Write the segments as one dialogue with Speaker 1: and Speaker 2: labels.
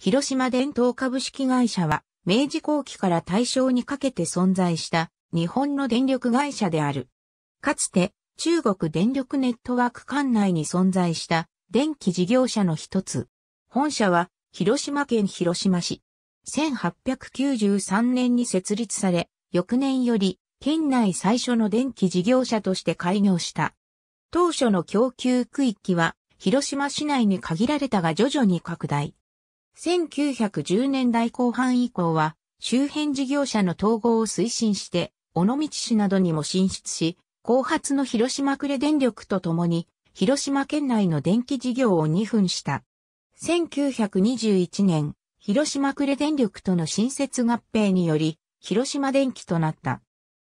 Speaker 1: 広島伝統株式会社は、明治後期から大正にかけて存在した日本の電力会社である。かつて、中国電力ネットワーク管内に存在した電気事業者の一つ。本社は、広島県広島市。1893年に設立され、翌年より、県内最初の電気事業者として開業した。当初の供給区域は、広島市内に限られたが徐々に拡大。1910年代後半以降は、周辺事業者の統合を推進して、尾道市などにも進出し、後発の広島呉電力とともに、広島県内の電気事業を2分した。1921年、広島呉電力との新設合併により、広島電機となった。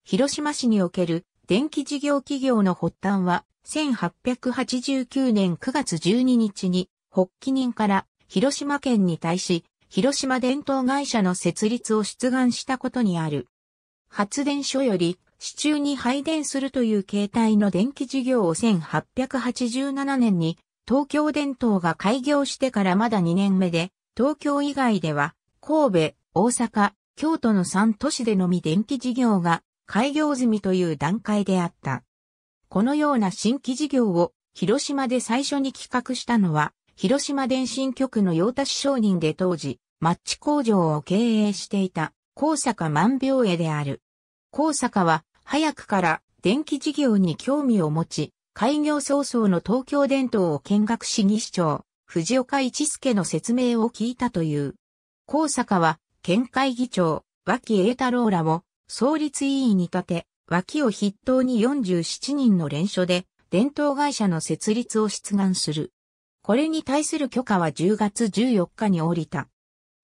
Speaker 1: 広島市における電気事業企業の発端は、1889年9月12日に、発起人から広島県に対し、広島電灯会社の設立を出願したことにある。発電所より、市中に配電するという形態の電気事業を1887年に、東京電灯が開業してからまだ2年目で、東京以外では、神戸、大阪、京都の3都市でのみ電気事業が開業済みという段階であった。このような新規事業を広島で最初に企画したのは広島電信局の用達商人で当時、マッチ工場を経営していた、高坂万病絵である。高坂は、早くから電気事業に興味を持ち、開業早々の東京電灯を見学し議市長、藤岡一助の説明を聞いたという。高坂は、県会議長、脇栄太郎らを創立委員に立て、脇を筆頭に47人の連署で、伝統会社の設立を出願する。これに対する許可は10月14日に降りた。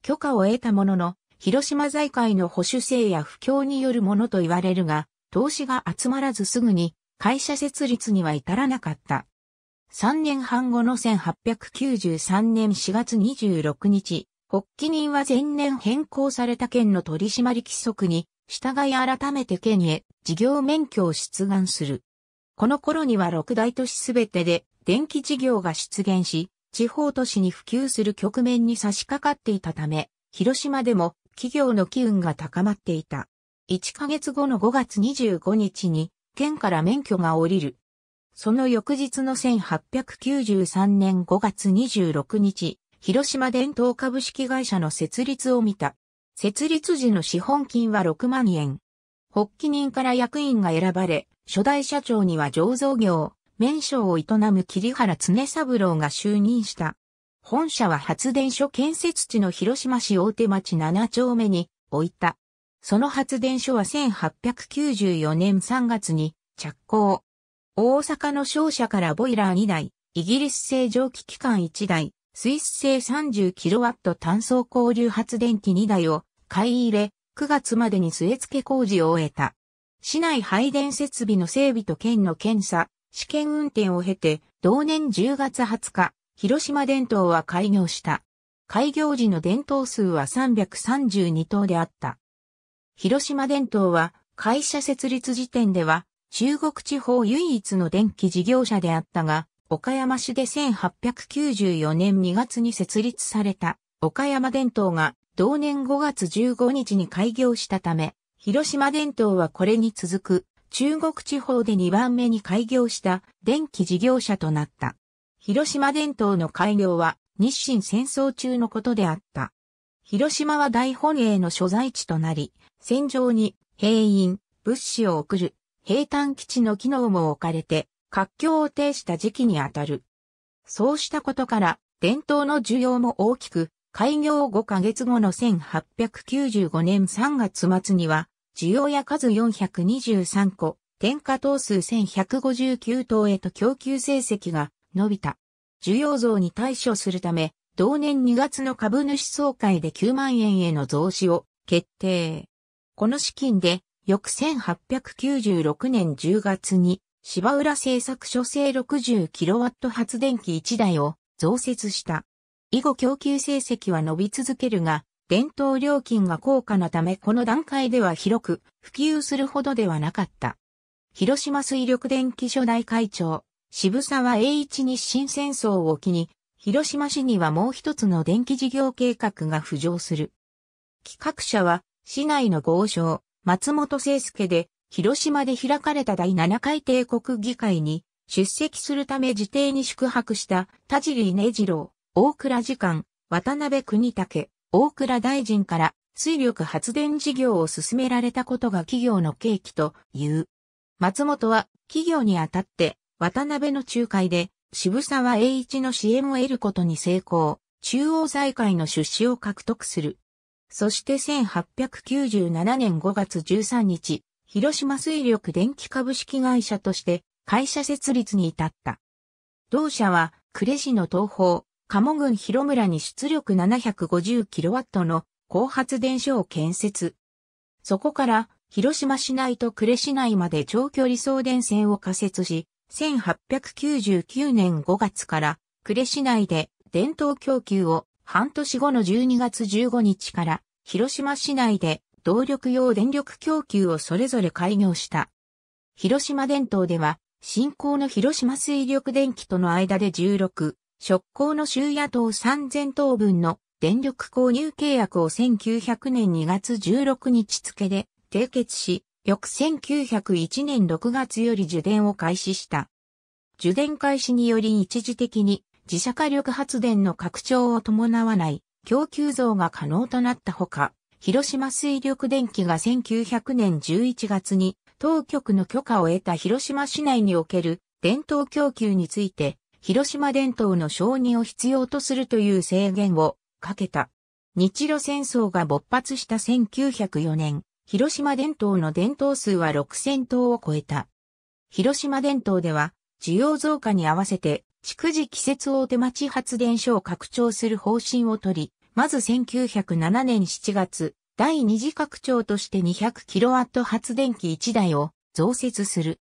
Speaker 1: 許可を得たものの、広島財界の保守性や不況によるものと言われるが、投資が集まらずすぐに会社設立には至らなかった。3年半後の1893年4月26日、発起人は前年変更された県の取締り規則に従い改めて県へ事業免許を出願する。この頃には6大都市すべてで電気事業が出現し、地方都市に普及する局面に差し掛かっていたため、広島でも企業の機運が高まっていた。1ヶ月後の5月25日に、県から免許が降りる。その翌日の1893年5月26日、広島伝統株式会社の設立を見た。設立時の資本金は6万円。発起人から役員が選ばれ、初代社長には醸造業、麺商を営む桐原常三郎が就任した。本社は発電所建設地の広島市大手町7丁目に置いた。その発電所は1894年3月に着工。大阪の商社からボイラー2台、イギリス製蒸気機関1台、スイス製 30kW 単素交流発電機2台を買い入れ、9月までに据え付け工事を終えた。市内配電設備の整備と県の検査、試験運転を経て、同年10月20日、広島電灯は開業した。開業時の電灯数は332灯であった。広島電灯は会社設立時点では中国地方唯一の電気事業者であったが、岡山市で1894年2月に設立された岡山電灯が同年5月15日に開業したため、広島電灯はこれに続く中国地方で2番目に開業した電気事業者となった。広島電灯の開業は日清戦争中のことであった。広島は大本営の所在地となり、戦場に兵員、物資を送る兵站基地の機能も置かれて、活況を呈した時期にあたる。そうしたことから、伝統の需要も大きく、開業5ヶ月後の1895年3月末には、需要や数423個、添加等数1159等へと供給成績が伸びた。需要増に対処するため、同年2月の株主総会で9万円への増資を決定。この資金で、翌1896年10月に、芝浦製作所製 60kW 発電機1台を増設した。以後供給成績は伸び続けるが、伝統料金が高価なためこの段階では広く普及するほどではなかった。広島水力電気初代会長、渋沢栄一日清戦争を機に、広島市にはもう一つの電気事業計画が浮上する。企画者は、市内の豪商、松本聖介で、広島で開かれた第7回帝国議会に、出席するため自邸に宿泊した田尻根次郎、大倉次官、渡辺国武、大倉大臣から水力発電事業を進められたことが企業の契機という。松本は企業にあたって渡辺の仲介で渋沢栄一の支援を得ることに成功、中央財界の出資を獲得する。そして1897年5月13日、広島水力電気株式会社として会社設立に至った。同社は呉市の東方、鴨郡広村に出力 750kW の高発電所を建設。そこから広島市内と呉市内まで長距離送電線を仮設し、1899年5月から呉市内で電灯供給を半年後の12月15日から広島市内で動力用電力供給をそれぞれ開業した。広島電灯では、新興の広島水力電気との間で16、食工の州野党3000等分の電力購入契約を1900年2月16日付で締結し、翌1901年6月より受電を開始した。受電開始により一時的に自社火力発電の拡張を伴わない供給増が可能となったほか、広島水力電機が1900年11月に当局の許可を得た広島市内における伝統供給について広島伝統の承認を必要とするという制限をかけた。日露戦争が勃発した1904年、広島伝統の伝統数は6000頭を超えた。広島伝統では、需要増加に合わせて、逐次季節大手町発電所を拡張する方針をとり、まず1907年7月、第二次拡張として 200kW 発電機1台を増設する。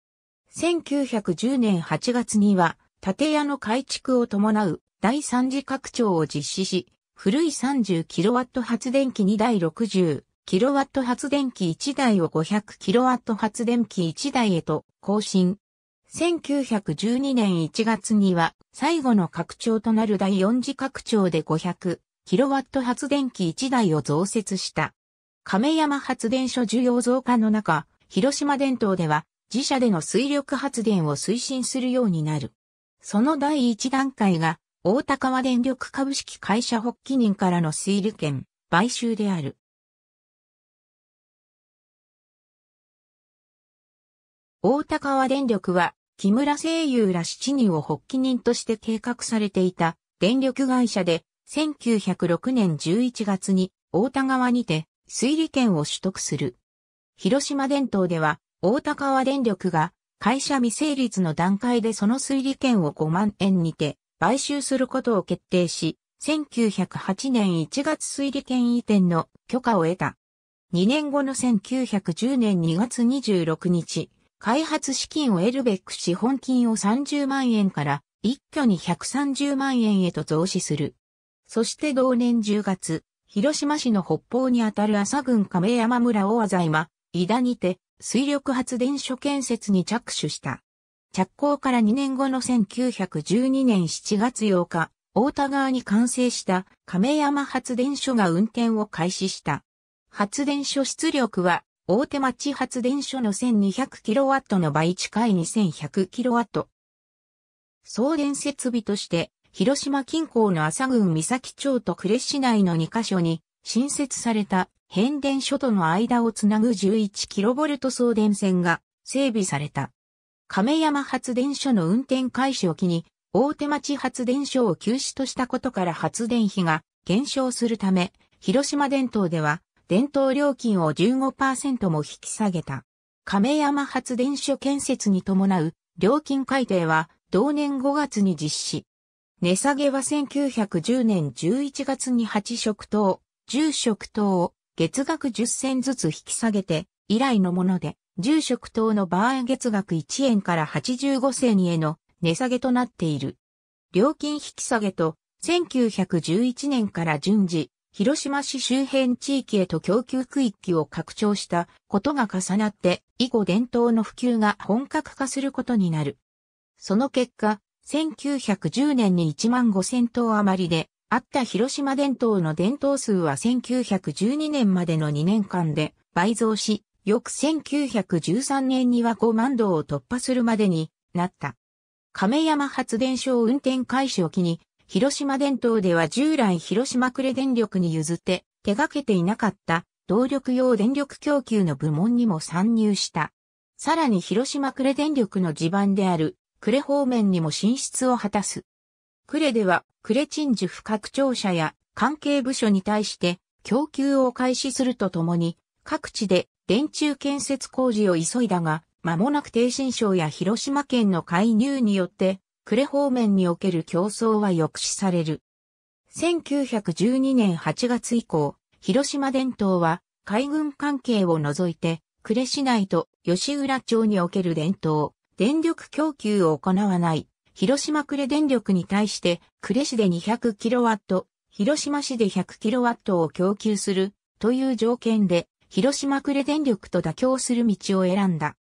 Speaker 1: 1910年8月には、建屋の改築を伴う第三次拡張を実施し、古い 30kW 発電機2台 60kW 発電機1台を 500kW 発電機1台へと更新。1912年1月には最後の拡張となる第4次拡張で 500kW 発電機1台を増設した。亀山発電所需要増加の中、広島電灯では自社での水力発電を推進するようになる。その第一段階が、大田川電力株式会社発起人からの推理権、買収である。大田川電力は、木村声優ら7人を発起人として計画されていた電力会社で、1906年11月に大田川にて推理権を取得する。広島電灯では、大田川電力が会社未成立の段階でその推理権を5万円にて買収することを決定し、1908年1月推理権移転の許可を得た。2年後の1910年2月26日、開発資金を得るべく資本金を30万円から一挙に130万円へと増資する。そして同年10月、広島市の北方にあたる朝郡亀山村大和山、井田にて、水力発電所建設に着手した。着工から2年後の1912年7月8日、大田川に完成した亀山発電所が運転を開始した。発電所出力は大手町発電所の 1200kW の倍近い 2100kW。送電設備として広島近郊の朝郡三崎町と呉市内の2カ所に新設された変電所との間をつなぐ 11kV 送電線が整備された。亀山発電所の運転開始を機に、大手町発電所を休止としたことから発電費が減少するため、広島電灯では、電灯料金を15%も引き下げた。亀山発電所建設に伴う料金改定は同年5月に実施。値下げは1910年11月に8色灯、住職等を月額10銭ずつ引き下げて、以来のもので、住職等の場合月額1円から85銭への値下げとなっている。料金引き下げと、1911年から順次、広島市周辺地域へと供給区域を拡張したことが重なって、以後伝統の普及が本格化することになる。その結果、1910年に1万5000頭余りで、あった広島電灯の電灯数は1912年までの2年間で倍増し、翌1913年には5万度を突破するまでになった。亀山発電所を運転開始を機に、広島電灯では従来広島呉電力に譲って手掛けていなかった動力用電力供給の部門にも参入した。さらに広島呉電力の地盤である呉方面にも進出を果たす。クレでは、クレチンジュ不拡張者や関係部署に対して供給を開始するとともに、各地で電柱建設工事を急いだが、間もなく低新省や広島県の介入によって、クレ方面における競争は抑止される。1912年8月以降、広島電灯は海軍関係を除いて、呉市内と吉浦町における伝統、電力供給を行わない広島呉電力に対して呉市で 200kW、広島市で 100kW を供給するという条件で広島呉電力と妥協する道を選んだ。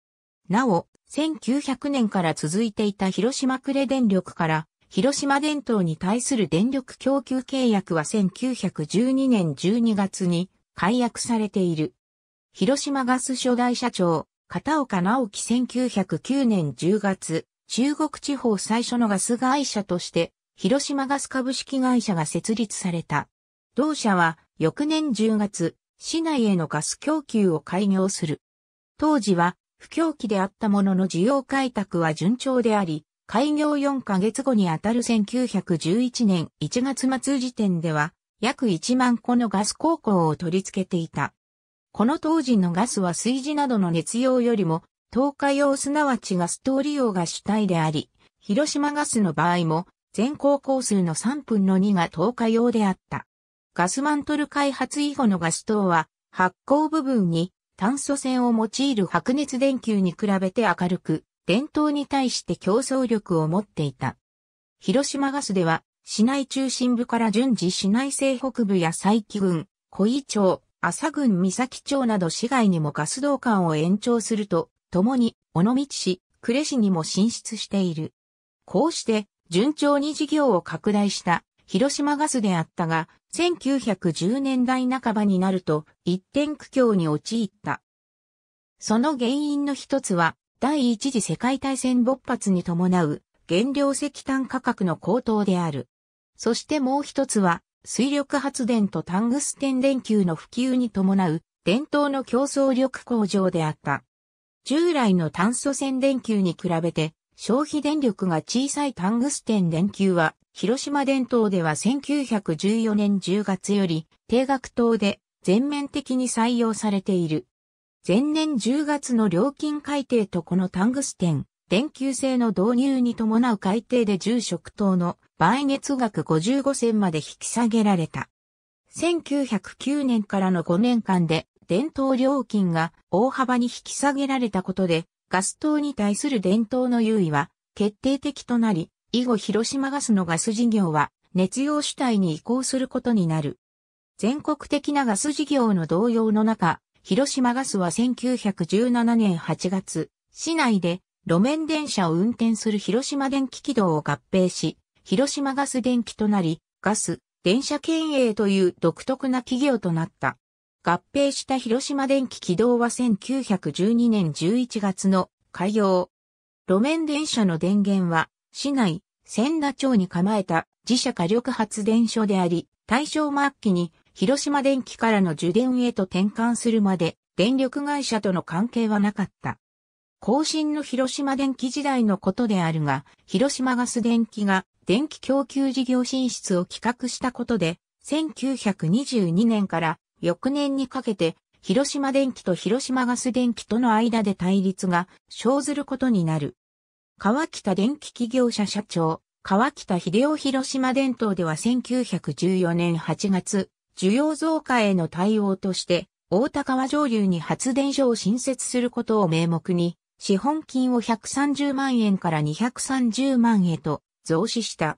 Speaker 1: なお、1900年から続いていた広島呉電力から広島電灯に対する電力供給契約は1912年12月に解約されている。広島ガス初代社長、片岡直樹1909年10月、中国地方最初のガス会社として、広島ガス株式会社が設立された。同社は、翌年10月、市内へのガス供給を開業する。当時は、不況期であったものの需要開拓は順調であり、開業4ヶ月後にあたる1911年1月末時点では、約1万個のガス高校を取り付けていた。この当時のガスは水事などの熱用よりも東海洋すなわちガス等利用が主体であり、広島ガスの場合も、全高校数の3分の2が東海洋であった。ガスマントル開発以後のガス等は、発光部分に炭素線を用いる白熱電球に比べて明るく、電灯に対して競争力を持っていた。広島ガスでは、市内中心部から順次市内西北部や佐伯郡、小井町、朝郡三崎町など市外にもガス道管を延長すると、共に尾道市、呉市にも進出している。こうして順調に事業を拡大した広島ガスであったが、1910年代半ばになると一点苦境に陥った。その原因の一つは、第一次世界大戦勃発に伴う原料石炭価格の高騰である。そしてもう一つは、水力発電とタングステン電球の普及に伴う伝統の競争力向上であった。従来の炭素線電球に比べて消費電力が小さいタングステン電球は広島電灯では1914年10月より定額灯で全面的に採用されている。前年10月の料金改定とこのタングステン、電球製の導入に伴う改定で住職等の倍月額55銭まで引き下げられた。1909年からの5年間で伝統料金が大幅に引き下げられたことで、ガス灯に対する伝統の優位は決定的となり、以後広島ガスのガス事業は熱用主体に移行することになる。全国的なガス事業の動揺の中、広島ガスは1917年8月、市内で路面電車を運転する広島電気軌道を合併し、広島ガス電気となり、ガス、電車経営という独特な企業となった。合併した広島電気軌道は1912年11月の開業。路面電車の電源は、市内、千田町に構えた自社火力発電所であり、大正末期に広島電気からの受電へと転換するまで、電力会社との関係はなかった。後進の広島電気時代のことであるが、広島ガス電気が電気供給事業進出を企画したことで、1922年から翌年にかけて、広島電機と広島ガス電機との間で対立が生ずることになる。川北電機企業者社長、川北秀夫広島電灯では1914年8月、需要増加への対応として、大田川上流に発電所を新設することを名目に、資本金を130万円から230万へと増資した。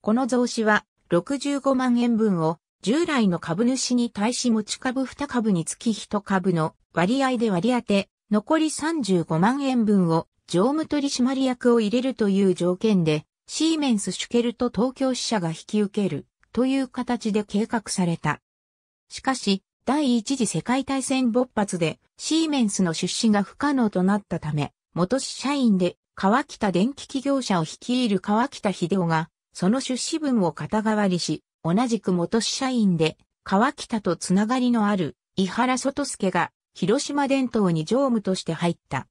Speaker 1: この増資は65万円分を従来の株主に対し持ち株2株につき1株の割合で割り当て、残り35万円分を常務取締役を入れるという条件で、シーメンス・シュケルと東京支社が引き受けるという形で計画された。しかし、第一次世界大戦勃発でシーメンスの出資が不可能となったため、元社員で川北電気企業者を率いる川北秀夫が、その出資分を肩代わりし、同じく元支社員で、川北とつながりのある伊原外助が広島伝統に常務として入った。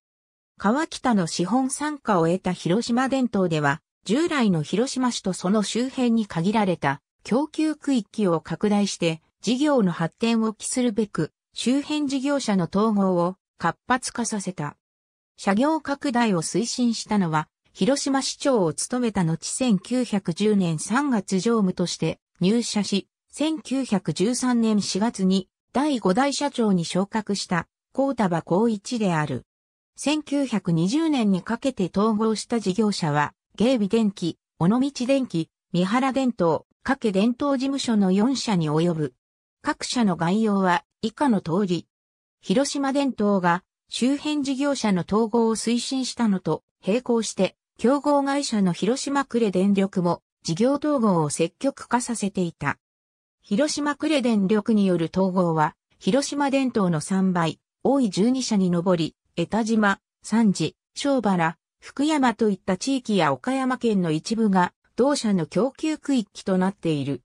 Speaker 1: 川北の資本参加を得た広島伝統では、従来の広島市とその周辺に限られた供給区域を拡大して事業の発展を期するべく、周辺事業者の統合を活発化させた。社業拡大を推進したのは、広島市長を務めた後1910年3月常務として入社し、1913年4月に第5代社長に昇格した高場光一である。1920年にかけて統合した事業者は、芸備電機、尾道電機、三原電灯、加計電灯事務所の4社に及ぶ。各社の概要は以下の通り。広島電灯が周辺事業者の統合を推進したのと並行して、競合会社の広島呉電力も事業統合を積極化させていた。広島呉電力による統合は、広島電灯の3倍、多い12社に上り、江田島、三次、庄原、福山といった地域や岡山県の一部が、同社の供給区域となっている。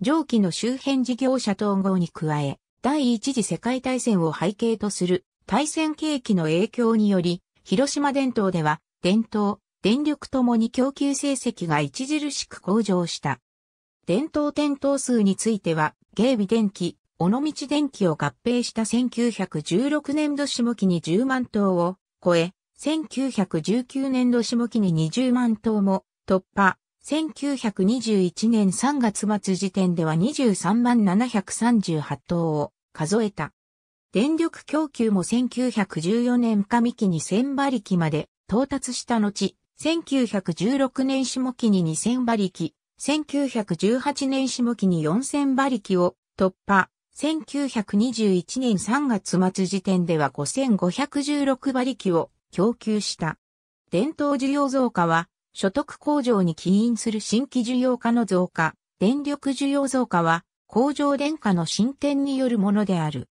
Speaker 1: 上記の周辺事業者統合に加え、第一次世界大戦を背景とする大戦景気の影響により、広島電灯では、電灯、電力ともに供給成績が著しく向上した。電灯点灯数については、警備電機、尾道電機を合併した1916年度下期に10万灯を超え、1919年度下期に20万灯も突破、1921年3月末時点では23万738灯を数えた。電力供給も1914年上期に1000馬力まで到達した後、1916年下期に2000馬力、1918年下期に4000馬力を突破、1921年3月末時点では5516馬力を供給した。伝統需要増加は、所得向上に起因する新規需要化の増加、電力需要増加は、工場電化の進展によるものである。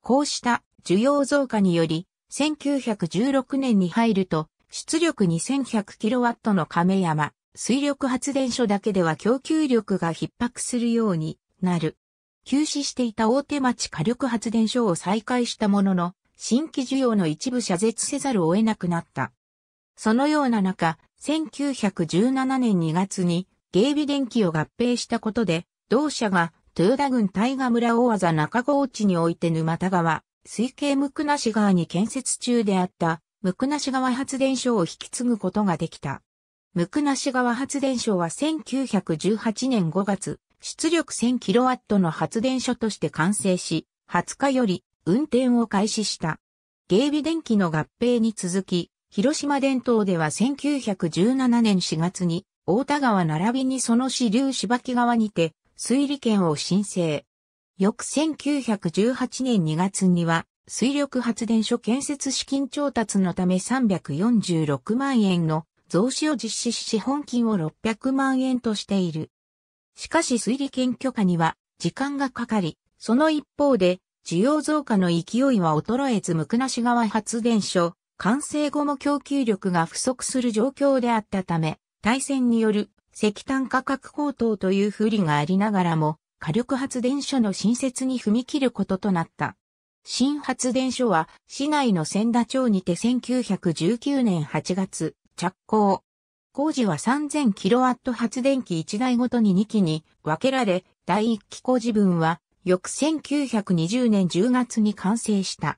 Speaker 1: こうした需要増加により、1916年に入ると、出力 2100kW の亀山、水力発電所だけでは供給力が逼迫するようになる。休止していた大手町火力発電所を再開したものの、新規需要の一部謝絶せざるを得なくなった。そのような中、1917年2月に、芸備電機を合併したことで、同社が、豊田郡大河村大技中郷地において沼田川、水系無くなし川に建設中であった、ムクナシ川発電所を引き継ぐことができた。ムクナシ川発電所は1918年5月、出力 1000kW の発電所として完成し、20日より運転を開始した。芸備電機の合併に続き、広島電灯では1917年4月に、大田川並びにその支流芝木川にて、推理権を申請。翌1918年2月には、水力発電所建設資金調達のため346万円の増資を実施し資本金を600万円としている。しかし水利権許可には時間がかかり、その一方で需要増加の勢いは衰えずなし川発電所完成後も供給力が不足する状況であったため、対戦による石炭価格高騰という不利がありながらも火力発電所の新設に踏み切ることとなった。新発電所は市内の千田町にて1919年8月着工。工事は 3000kW 発電機1台ごとに2機に分けられ、第1機工事分は翌1920年10月に完成した。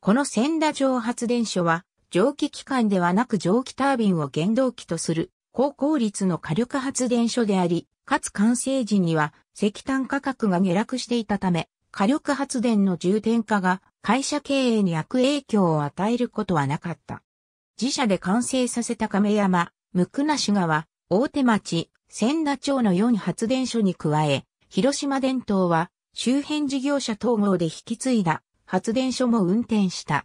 Speaker 1: この千田町発電所は蒸気機関ではなく蒸気タービンを原動機とする高効率の火力発電所であり、かつ完成時には石炭価格が下落していたため、火力発電の重点化が会社経営に悪影響を与えることはなかった。自社で完成させた亀山、無那市川、大手町、千田町の4発電所に加え、広島電灯は周辺事業者統合で引き継いだ発電所も運転した。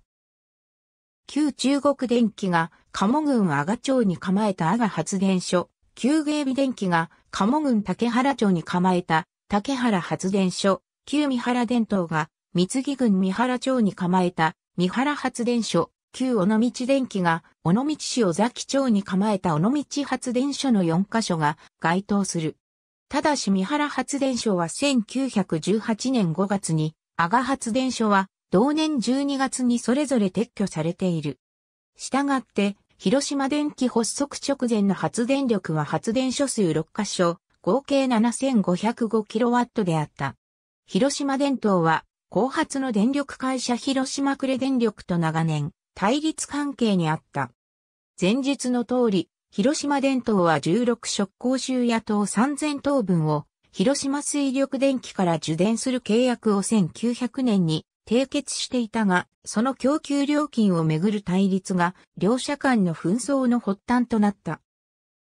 Speaker 1: 旧中国電気が鴨郡阿賀町に構えた阿賀発電所、旧芸備電機が鴨郡竹原町に構えた竹原発電所、旧三原電灯が、三木郡三原町に構えた、三原発電所、旧尾道電機が、尾道市尾崎町に構えた尾道発電所の4カ所が該当する。ただし三原発電所は1918年5月に、阿賀発電所は同年12月にそれぞれ撤去されている。したがって、広島電機発足直前の発電力は発電所数6カ所、合計 7505kW であった。広島電灯は、後発の電力会社広島呉電力と長年、対立関係にあった。前述の通り、広島電灯は16色工州野党3000等分を、広島水力電気から受電する契約を1900年に締結していたが、その供給料金をめぐる対立が、両者間の紛争の発端となった。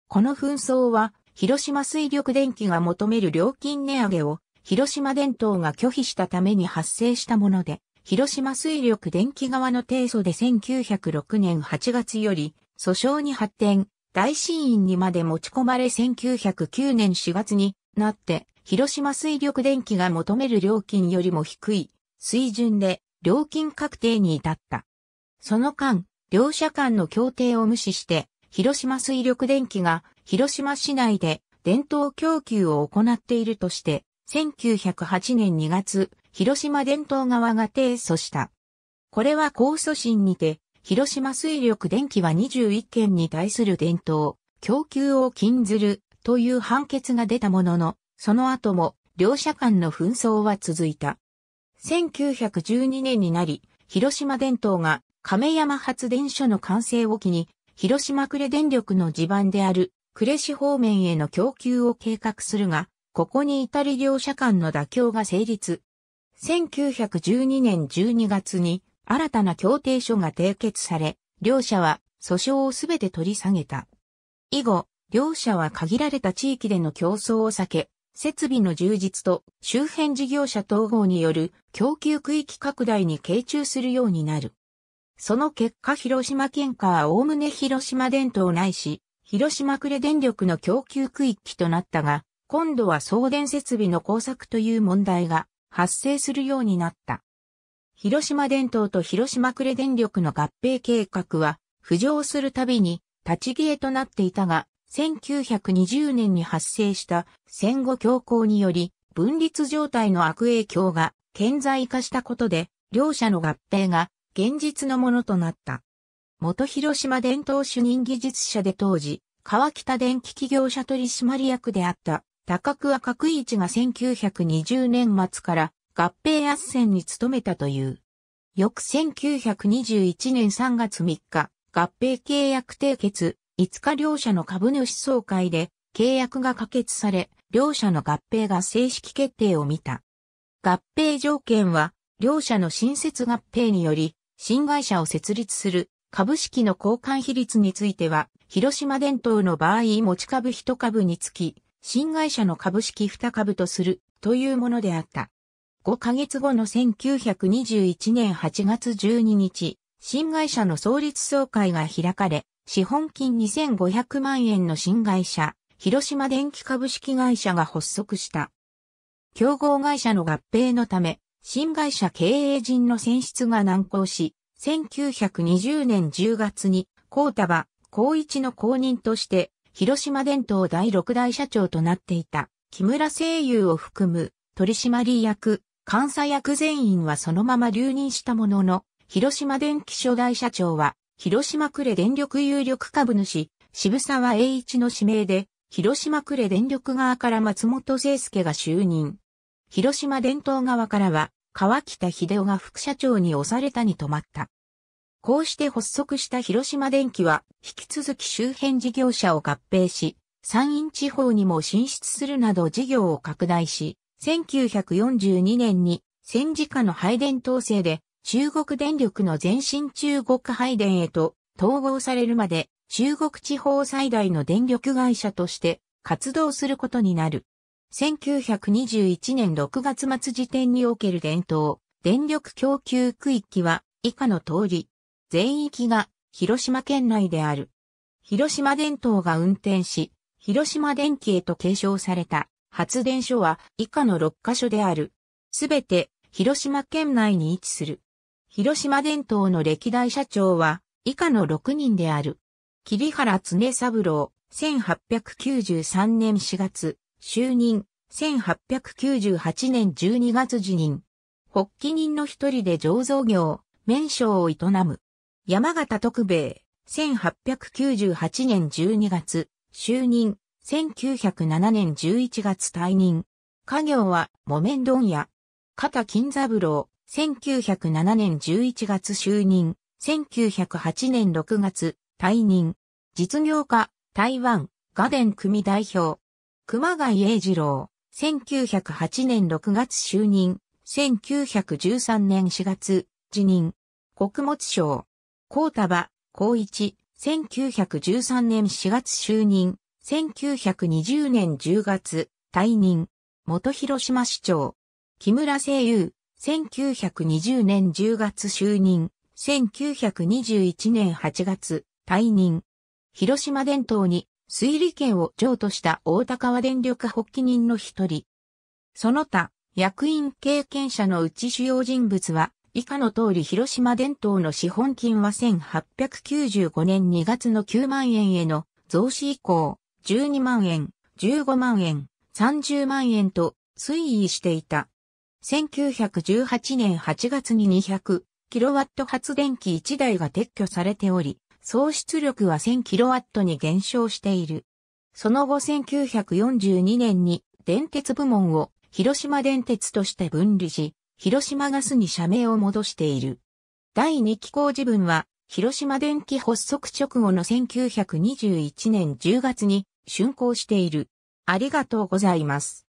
Speaker 1: この紛争は、広島水力電気が求める料金値上げを広島電灯が拒否したために発生したもので、広島水力電気側の提訴で1906年8月より訴訟に発展、大審院にまで持ち込まれ1909年4月になって、広島水力電気が求める料金よりも低い水準で料金確定に至った。その間、両者間の協定を無視して、広島水力電気が広島市内で伝統供給を行っているとして、1908年2月、広島伝統側が提訴した。これは控訴審にて、広島水力電気は21件に対する伝統、供給を禁ずるという判決が出たものの、その後も両者間の紛争は続いた。1912年になり、広島電灯が亀山発電所の完成を機に、広島呉電力の地盤である呉市方面への供給を計画するが、ここに至り両者間の妥協が成立。1912年12月に新たな協定書が締結され、両者は訴訟をすべて取り下げた。以後、両者は限られた地域での競争を避け、設備の充実と周辺事業者統合による供給区域拡大に傾注するようになる。その結果広島県下は概ね広島電灯ないし、広島呉電力の供給区域となったが、今度は送電設備の工作という問題が発生するようになった。広島電灯と広島呉電力の合併計画は浮上するたびに立ち消えとなっていたが、1920年に発生した戦後強行により分立状態の悪影響が顕在化したことで、両者の合併が現実のものとなった。元広島電灯主任技術者で当時、川北電気企業者取締役であった高桑角一が1920年末から合併圧線に努めたという。翌1921年3月3日、合併契約締結、5日両社の株主総会で契約が可決され、両社の合併が正式決定を見た。合併条件は、両社の新設合併により、新会社を設立する株式の交換比率については、広島電灯の場合持ち株1株につき、新会社の株式2株とするというものであった。5ヶ月後の1921年8月12日、新会社の創立総会が開かれ、資本金2500万円の新会社、広島電気株式会社が発足した。競合会社の合併のため、新会社経営陣の選出が難航し、1920年10月に、高田場、高一の公認として、広島電灯第6代社長となっていた木村声優を含む取締役、監査役全員はそのまま留任したものの、広島電気初代社長は、広島呉電力有力株主、渋沢栄一の指名で、広島呉電力側から松本聖介が就任。広島電灯側からは、川北秀夫が副社長に押されたに止まった。こうして発足した広島電機は、引き続き周辺事業者を合併し、山陰地方にも進出するなど事業を拡大し、1942年に戦時下の配電統制で中国電力の前身中国配電へと統合されるまで中国地方最大の電力会社として活動することになる。1921年6月末時点における伝統、電力供給区域は以下の通り、全域が広島県内である。広島電灯が運転し、広島電機へと継承された発電所は以下の6カ所である。すべて広島県内に位置する。広島電灯の歴代社長は以下の6人である。桐原常三郎、1893年4月、就任、1898年12月辞任。発起人の一人で醸造業、免商を営む。山形徳兵衛、1898年12月、就任、1907年11月退任。家業は木綿問屋。片金三郎、1907年11月就任、1908年6月、退任。実業家、台湾、画伝組代表。熊谷英二郎、1908年6月就任、1913年4月、辞任。穀物省、高場、高一、1913年4月就任、1920年10月、退任、元広島市長、木村聖優、1920年10月就任、1921年8月、退任。広島伝統に推理権を譲渡した大高川電力発起人の一人。その他、役員経験者のうち主要人物は、以下の通り広島伝統の資本金は1895年2月の9万円への増資以降、12万円、15万円、30万円と推移していた。1918年8月に 200kW 発電機1台が撤去されており、総出力は 1000kW に減少している。その後1942年に電鉄部門を広島電鉄として分離し、広島ガスに社名を戻している。第二期工事分は、広島電機発足直後の1921年10月に竣工している。ありがとうございます。